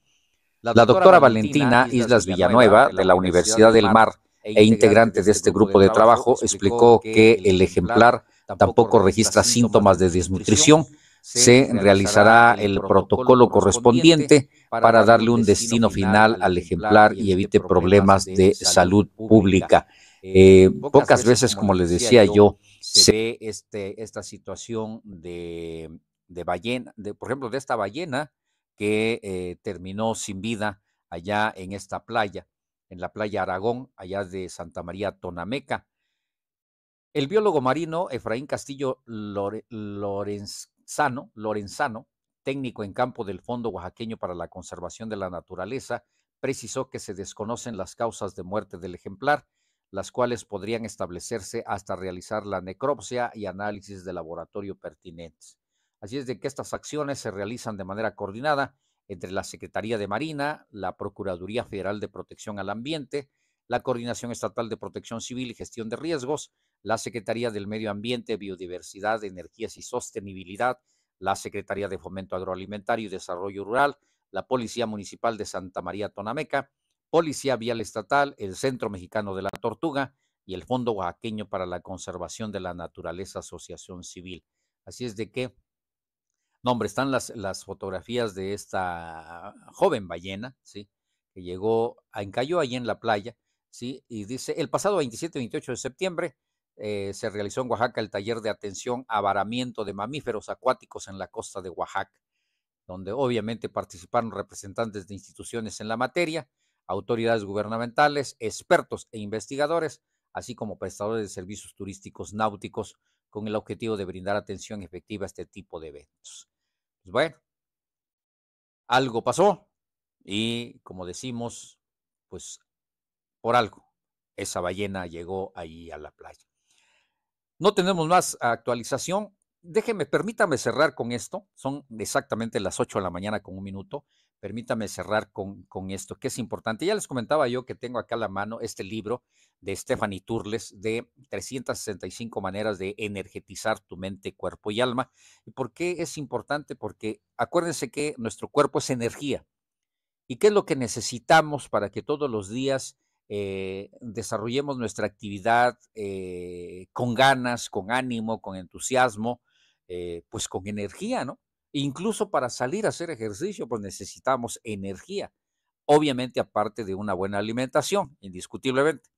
La doctora Valentina Islas Villanueva, de la Universidad del Mar, e, e integrante de este, este grupo de trabajo, explicó que el ejemplar tampoco registra síntomas de desnutrición. Se realizará el protocolo correspondiente para darle un destino final al ejemplar y evite problemas de salud pública. Eh, eh, pocas veces, como les decía yo, se este, esta situación de, ballena, de, por ejemplo, de esta ballena que eh, terminó sin vida allá en esta playa en la playa Aragón, allá de Santa María Tonameca. El biólogo marino Efraín Castillo Lorenzano, Lorenzano, técnico en campo del Fondo Oaxaqueño para la Conservación de la Naturaleza, precisó que se desconocen las causas de muerte del ejemplar, las cuales podrían establecerse hasta realizar la necropsia y análisis de laboratorio pertinentes. Así es de que estas acciones se realizan de manera coordinada entre la Secretaría de Marina, la Procuraduría Federal de Protección al Ambiente, la Coordinación Estatal de Protección Civil y Gestión de Riesgos, la Secretaría del Medio Ambiente, Biodiversidad, Energías y Sostenibilidad, la Secretaría de Fomento Agroalimentario y Desarrollo Rural, la Policía Municipal de Santa María Tonameca, Policía Vial Estatal, el Centro Mexicano de la Tortuga y el Fondo Oaxaqueño para la Conservación de la Naturaleza Asociación Civil. Así es de que Nombre están las, fotografías de esta joven ballena, ¿sí? Que llegó, encalló allí en la playa, ¿sí? Y dice, el pasado 27-28 de septiembre eh, se realizó en Oaxaca el taller de atención a varamiento de mamíferos acuáticos en la costa de Oaxaca, donde obviamente participaron representantes de instituciones en la materia, autoridades gubernamentales, expertos e investigadores, así como prestadores de servicios turísticos náuticos, con el objetivo de brindar atención efectiva a este tipo de eventos. Pues bueno, algo pasó y como decimos, pues por algo, esa ballena llegó ahí a la playa. No tenemos más actualización. Déjeme, permítame cerrar con esto. Son exactamente las 8 de la mañana con un minuto permítame cerrar con, esto, que es importante. Ya les comentaba yo que tengo acá a la mano este libro de Stephanie Turles de 365 maneras de energetizar tu mente, cuerpo y alma. ¿Y por qué es importante? Porque acuérdense que nuestro cuerpo es energía. ¿Y qué es lo que necesitamos para que todos los días eh, desarrollemos nuestra actividad eh, con ganas, con ánimo, con entusiasmo, eh, pues con energía, ¿no? Incluso para salir a hacer ejercicio, pues necesitamos energía, obviamente aparte de una buena alimentación, indiscutiblemente.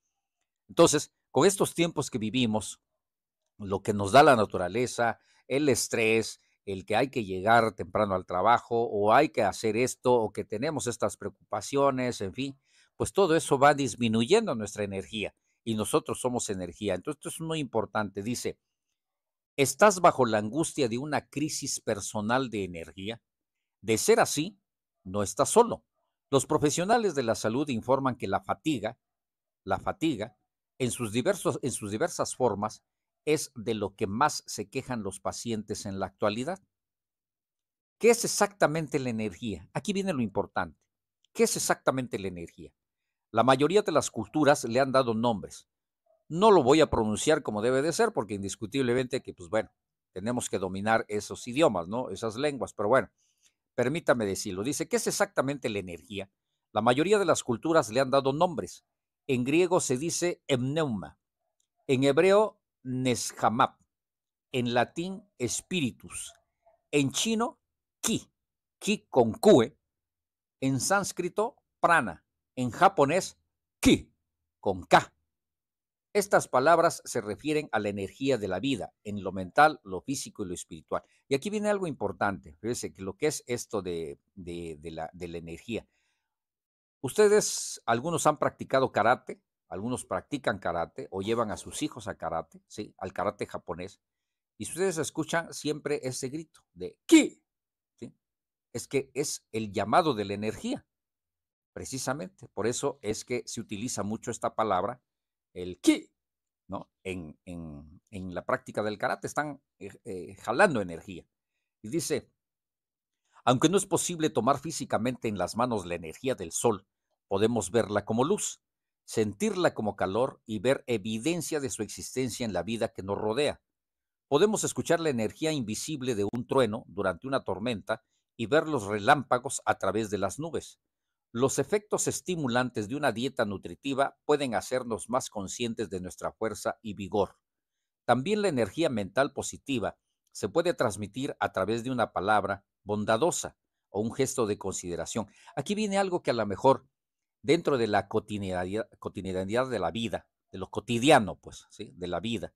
Entonces, con estos tiempos que vivimos, lo que nos da la naturaleza, el estrés, el que hay que llegar temprano al trabajo o hay que hacer esto o que tenemos estas preocupaciones, en fin, pues todo eso va disminuyendo nuestra energía y nosotros somos energía. Entonces, esto es muy importante. Dice, ¿Estás bajo la angustia de una crisis personal de energía? De ser así, no estás solo. Los profesionales de la salud informan que la fatiga, la fatiga, en sus, en sus diversas formas, es de lo que más se quejan los pacientes en la actualidad. ¿Qué es exactamente la energía? Aquí viene lo importante. ¿Qué es exactamente la energía? La mayoría de las culturas le han dado nombres. No lo voy a pronunciar como debe de ser, porque indiscutiblemente que, pues bueno, tenemos que dominar esos idiomas, ¿no? Esas lenguas, pero bueno, permítame decirlo. Dice, ¿qué es exactamente la energía? La mayoría de las culturas le han dado nombres. En griego se dice emneuma, en hebreo neshamap, en latín espiritus, en chino ki, ki con kue, ¿eh? en sánscrito prana, en japonés ki con k. Estas palabras se refieren a la energía de la vida, en lo mental, lo físico y lo espiritual. Y aquí viene algo importante, fíjense que lo que es esto de, la, energía. Ustedes, algunos han practicado karate, algunos practican karate o llevan a sus hijos a karate, ¿sí? al karate japonés. Y ustedes escuchan siempre ese grito de ki, es que es el llamado de la energía, precisamente. Por eso es que se utiliza mucho esta palabra el ki, ¿no? En, la práctica del karate están eh, eh, jalando energía. Y dice, aunque no es posible tomar físicamente en las manos la energía del sol, podemos verla como luz, sentirla como calor y ver evidencia de su existencia en la vida que nos rodea. Podemos escuchar la energía invisible de un trueno durante una tormenta y ver los relámpagos a través de las nubes. Los efectos estimulantes de una dieta nutritiva pueden hacernos más conscientes de nuestra fuerza y vigor. También la energía mental positiva se puede transmitir a través de una palabra bondadosa o un gesto de consideración. Aquí viene algo que a lo mejor dentro de la cotidianidad, de la vida, de lo cotidiano, pues, de la vida,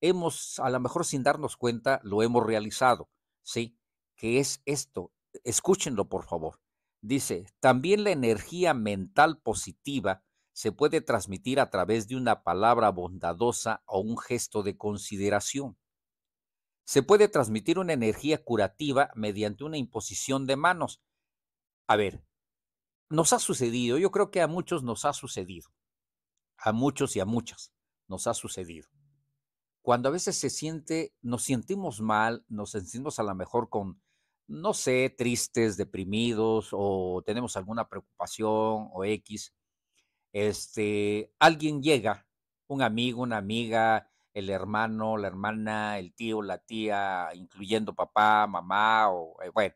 hemos, a lo mejor sin darnos cuenta, lo hemos realizado, ¿sí? Que es esto, escúchenlo por favor Dice, también la energía mental positiva se puede transmitir a través de una palabra bondadosa o un gesto de consideración. Se puede transmitir una energía curativa mediante una imposición de manos. A ver, nos ha sucedido, yo creo que a muchos nos ha sucedido, a muchos y a muchas nos ha sucedido. Cuando a veces se siente, nos sentimos mal, nos sentimos a lo mejor con no sé, tristes, deprimidos o tenemos alguna preocupación o X, este, alguien llega, un amigo, una amiga, el hermano, la hermana, el tío, la tía, incluyendo papá, mamá, o eh, bueno,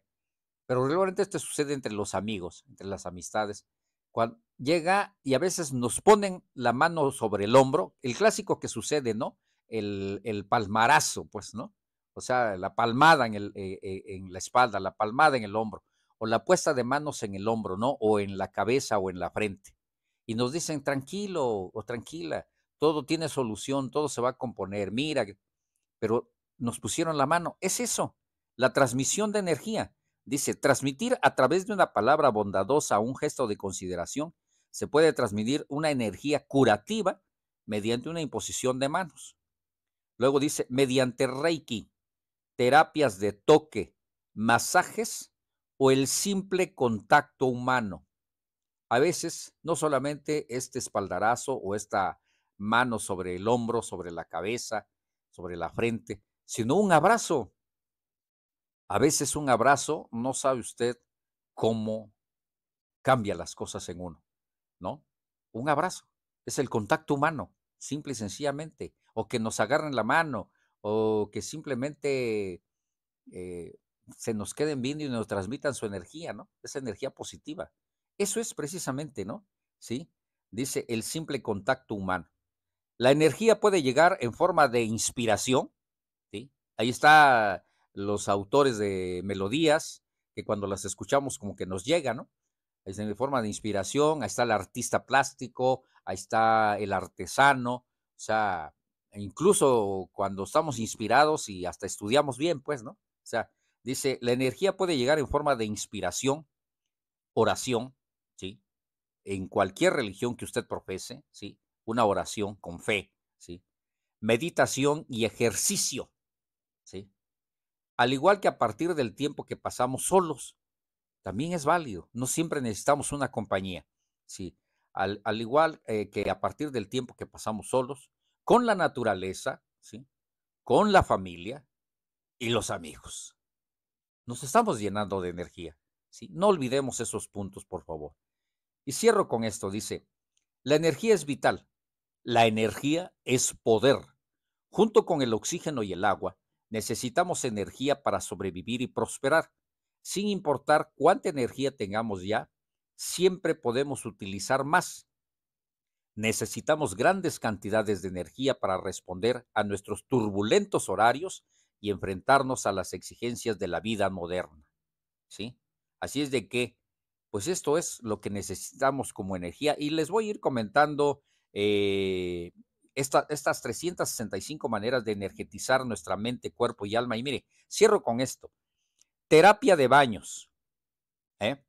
pero realmente esto sucede entre los amigos, entre las amistades. Cuando llega y a veces nos ponen la mano sobre el hombro, el clásico que sucede, ¿no? El, el palmarazo, pues, ¿no? o sea, la palmada en, eh, eh, en la espalda, la palmada en el hombro, o la puesta de manos en el hombro, ¿no? O en la cabeza o en la frente. Y nos dicen, tranquilo o tranquila, todo tiene solución, todo se va a componer, mira, pero nos pusieron la mano. Es eso, la transmisión de energía. Dice, transmitir a través de una palabra bondadosa, un gesto de consideración, se puede transmitir una energía curativa mediante una imposición de manos. Luego dice, mediante Reiki, terapias de toque, masajes o el simple contacto humano. A veces, no solamente este espaldarazo o esta mano sobre el hombro, sobre la cabeza, sobre la frente, sino un abrazo. A veces un abrazo, no sabe usted cómo cambia las cosas en uno, ¿no? Un abrazo es el contacto humano, simple y sencillamente, o que nos agarren la mano, o que simplemente eh, se nos queden viendo y nos transmitan su energía, ¿no? Esa energía positiva. Eso es precisamente, ¿no? Sí, dice el simple contacto humano. La energía puede llegar en forma de inspiración, ¿sí? Ahí están los autores de melodías, que cuando las escuchamos como que nos llega, ¿no? Es en forma de inspiración, ahí está el artista plástico, ahí está el artesano, o sea, e incluso cuando estamos inspirados y hasta estudiamos bien, pues, ¿no? O sea, dice, la energía puede llegar en forma de inspiración, oración, ¿sí? En cualquier religión que usted profese, ¿sí? Una oración con fe, ¿sí? Meditación y ejercicio, ¿sí? Al igual que a partir del tiempo que pasamos solos, también es válido. No siempre necesitamos una compañía, ¿sí? Al, igual eh, que a partir del tiempo que pasamos solos, con la naturaleza, ¿sí? con la familia y los amigos. Nos estamos llenando de energía. ¿sí? No olvidemos esos puntos, por favor. Y cierro con esto. Dice, la energía es vital. La energía es poder. Junto con el oxígeno y el agua, necesitamos energía para sobrevivir y prosperar. Sin importar cuánta energía tengamos ya, siempre podemos utilizar más Necesitamos grandes cantidades de energía para responder a nuestros turbulentos horarios y enfrentarnos a las exigencias de la vida moderna. ¿Sí? Así es de que, pues esto es lo que necesitamos como energía y les voy a ir comentando eh, estas 365 maneras de energetizar nuestra mente, cuerpo y alma. Y mire, cierro con esto. Terapia de baños. ¿eh?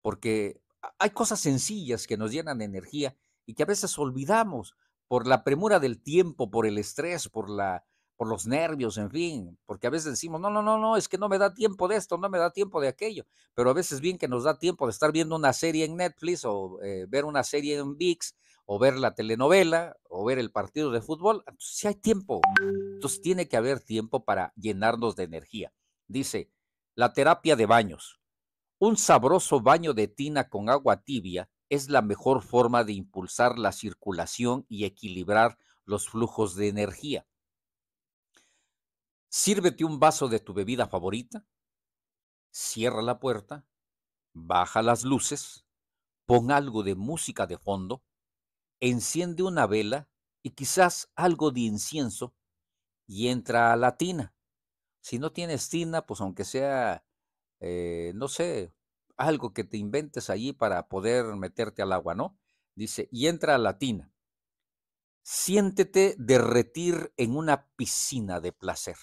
Porque ah, hay cosas sencillas que nos llenan de energía y que a veces olvidamos por la premura del tiempo, por el estrés, por la por los nervios, en fin, porque a veces decimos, no, no, no, no, es que no me da tiempo de esto, no me da tiempo de aquello, pero a veces bien que nos da tiempo de estar viendo una serie en Netflix o eh, ver una serie en VIX o ver la telenovela o ver el partido de fútbol, si hay tiempo, entonces tiene que haber tiempo para llenarnos de energía. Dice, la terapia de baños, un sabroso baño de tina con agua tibia es la mejor forma de impulsar la circulación y equilibrar los flujos de energía. Sírvete un vaso de tu bebida favorita, cierra la puerta, baja las luces, pon algo de música de fondo, enciende una vela y quizás algo de incienso y entra a la tina. Si no tienes tina, pues aunque sea, eh, no sé, algo que te inventes allí para poder meterte al agua, ¿no? Dice, y entra a la tina. Siéntete derretir en una piscina de placer.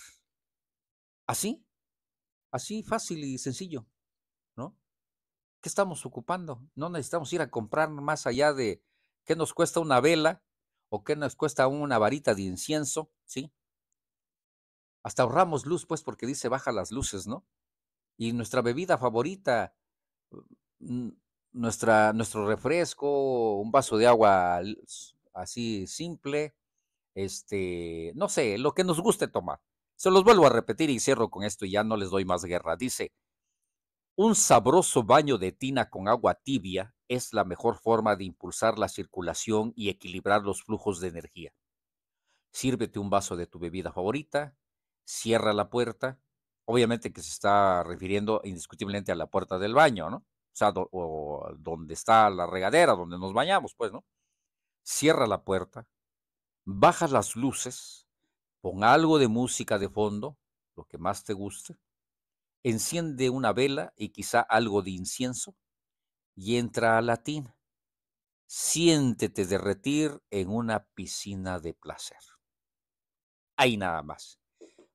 Así, así fácil y sencillo, ¿no? ¿Qué estamos ocupando? No necesitamos ir a comprar más allá de qué nos cuesta una vela o qué nos cuesta una varita de incienso, ¿sí? Hasta ahorramos luz, pues, porque dice baja las luces, ¿no? Y nuestra bebida favorita, nuestra, nuestro refresco, un vaso de agua así simple, este, no sé, lo que nos guste tomar. Se los vuelvo a repetir y cierro con esto y ya no les doy más guerra. Dice, un sabroso baño de tina con agua tibia es la mejor forma de impulsar la circulación y equilibrar los flujos de energía. Sírvete un vaso de tu bebida favorita, cierra la puerta, obviamente que se está refiriendo indiscutiblemente a la puerta del baño, ¿no? O sea, o donde está la regadera, donde nos bañamos, pues, ¿no? Cierra la puerta, baja las luces, pon algo de música de fondo, lo que más te guste, enciende una vela y quizá algo de incienso y entra a la tina. Siéntete derretir en una piscina de placer. Hay nada más.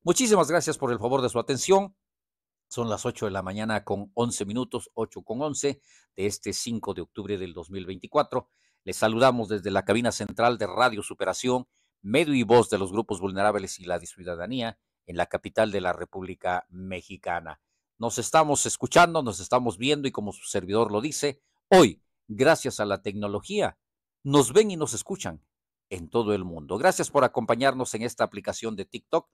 Muchísimas gracias por el favor de su atención. Son las 8 de la mañana con 11 minutos, 8 con 11 de este 5 de octubre del 2024. Les saludamos desde la cabina central de Radio Superación, medio y voz de los grupos vulnerables y la ciudadanía en la capital de la República Mexicana. Nos estamos escuchando, nos estamos viendo y como su servidor lo dice, hoy, gracias a la tecnología, nos ven y nos escuchan en todo el mundo. Gracias por acompañarnos en esta aplicación de TikTok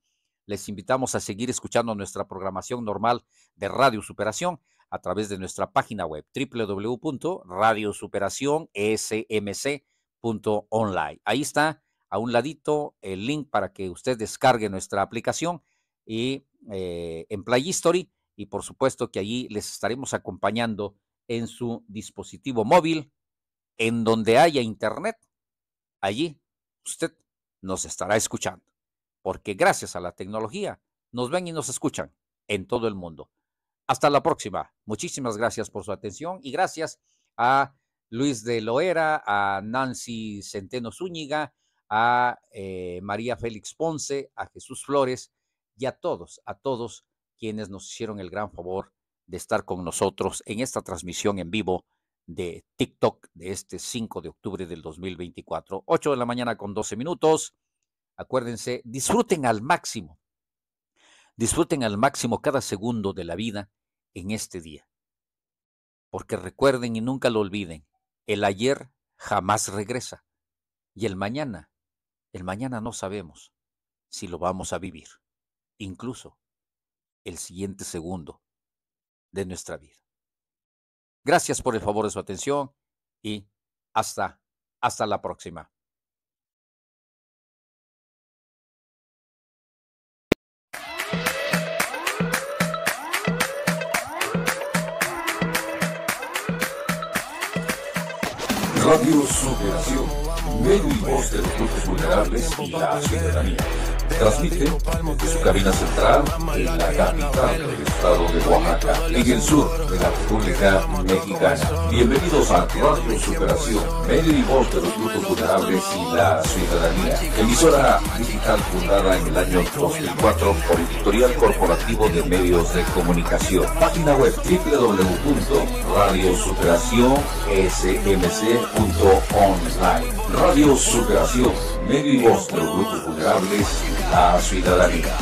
les invitamos a seguir escuchando nuestra programación normal de Radio Superación a través de nuestra página web www.radiosuperacionsmc.online. Ahí está a un ladito el link para que usted descargue nuestra aplicación y eh, en Play History y por supuesto que allí les estaremos acompañando en su dispositivo móvil, en donde haya internet, allí usted nos estará escuchando porque gracias a la tecnología nos ven y nos escuchan en todo el mundo. Hasta la próxima. Muchísimas gracias por su atención y gracias a Luis de Loera, a Nancy Centeno Zúñiga, a eh, María Félix Ponce, a Jesús Flores y a todos, a todos quienes nos hicieron el gran favor de estar con nosotros en esta transmisión en vivo de TikTok de este 5 de octubre del 2024, 8 de la mañana con 12 minutos. Acuérdense, disfruten al máximo. Disfruten al máximo cada segundo de la vida en este día. Porque recuerden y nunca lo olviden, el ayer jamás regresa. Y el mañana, el mañana no sabemos si lo vamos a vivir, incluso el siguiente segundo de nuestra vida. Gracias por el favor de su atención y hasta, hasta la próxima. Radio Superación, medio y voz de los grupos vulnerables y la ciudadanía. Transmite desde su cabina central en la capital del estado de Oaxaca, en el sur de la República Mexicana. Bienvenidos a Radio Superación, medio y voz de los grupos vulnerables y la ciudadanía. Emisora digital fundada en el año 2004 por Editorial Corporativo de Medios de Comunicación. Página web www.radiosuperacionsmc.online. Radio Superación, medio y voz de los grupos vulnerables Ah, la ciudadanía.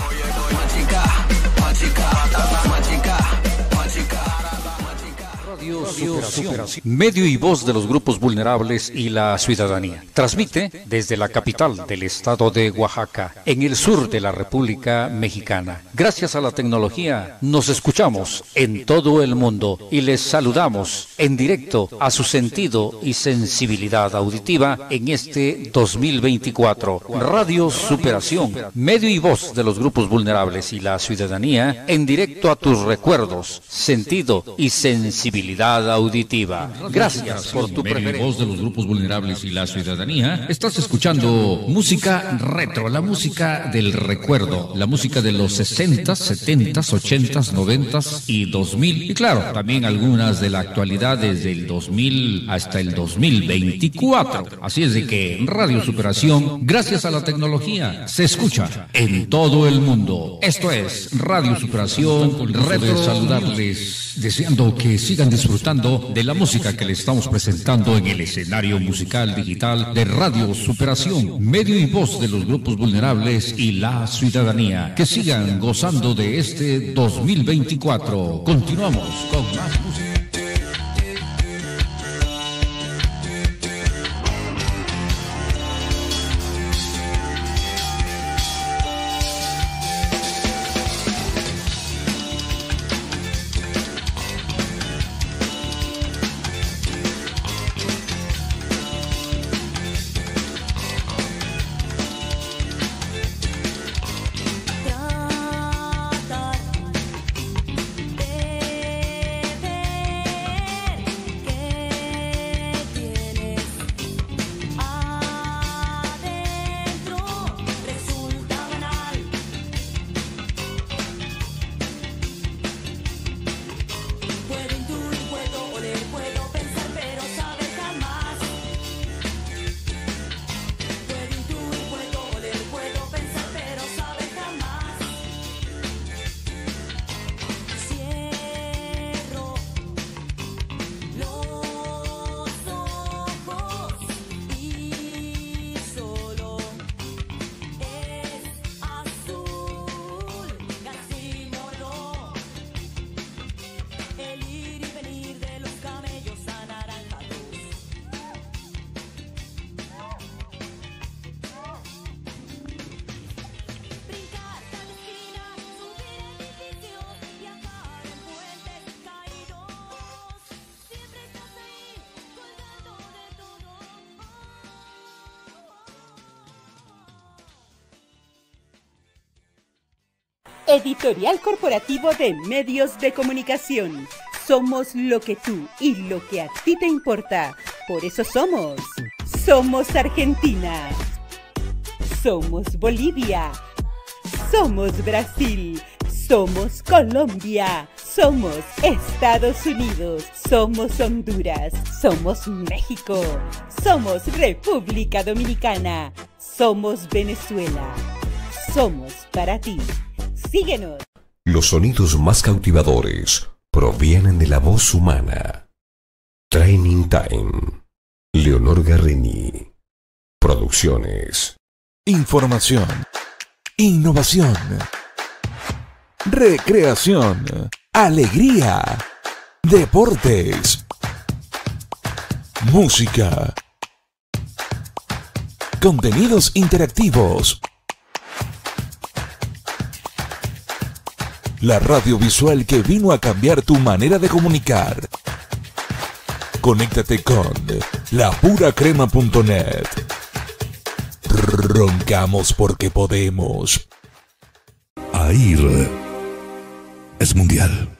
Radio Superación, medio y voz de los grupos vulnerables y la ciudadanía. Transmite desde la capital del estado de Oaxaca, en el sur de la República Mexicana. Gracias a la tecnología, nos escuchamos en todo el mundo y les saludamos en directo a su sentido y sensibilidad auditiva en este 2024. Radio Superación, medio y voz de los grupos vulnerables y la ciudadanía, en directo a tus recuerdos, sentido y sensibilidad auditiva. Gracias por tu preferencia. voz de los grupos vulnerables y la ciudadanía, estás escuchando música retro, la música del recuerdo, la música de los 60, 70, 80, 90 y 2000. Y claro, también algunas de la actualidad desde el 2000 hasta el 2024. Así es de que Radio Superación, gracias a la tecnología, se escucha en todo el mundo. Esto es Radio Superación, retro. saludarles, deseando que sigan disfrutando de la música que le estamos presentando en el escenario musical digital de Radio Superación, medio y voz de los grupos vulnerables y la ciudadanía. Que sigan gozando de este 2024. Continuamos con más música. Editorial Corporativo de Medios de Comunicación. Somos lo que tú y lo que a ti te importa. Por eso somos. Somos Argentina. Somos Bolivia. Somos Brasil. Somos Colombia. Somos Estados Unidos. Somos Honduras. Somos México. Somos República Dominicana. Somos Venezuela. Somos para ti. Los sonidos más cautivadores provienen de la voz humana. Training Time. Leonor Garrini. Producciones. Información. Innovación. Recreación. Alegría. Deportes. Música. Contenidos interactivos. la radio visual que vino a cambiar tu manera de comunicar. Conéctate con lapuracrema.net. Roncamos porque podemos. AIR es mundial.